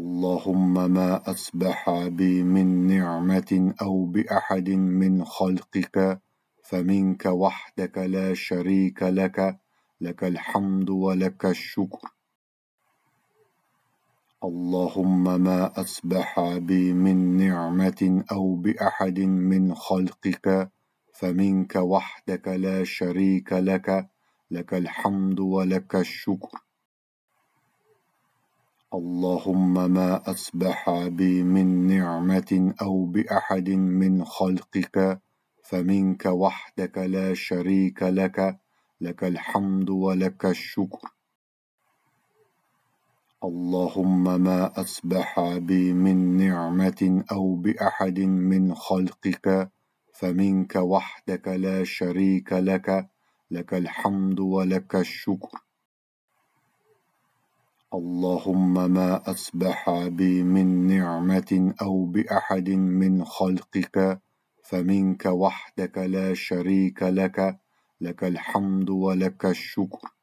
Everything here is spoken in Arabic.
اللهم ما أصبح بي من نعمة أو بأحد من خلقك فمنك وحدك لا شريك لك لك الحمد ولك الشكر اللهم ما أصبح بي من نعمة أو بأحد من خلقك فمنك وحدك لا شريك لك لك الحمد ولك الشكر اللهم ما أصبح بي من نعمة أو بأحد من خلقك فمنك وحدك لا شريك لك لك الحمد ولك الشكر اللهم ما أصبح بي من نعمة أو بأحد من خلقك فمنك وحدك لا شريك لك لك الحمد ولك الشكر اللهم ما أصبح بي من نعمة أو بأحد من خلقك فمنك وحدك لا شريك لك لك الحمد ولك الشكر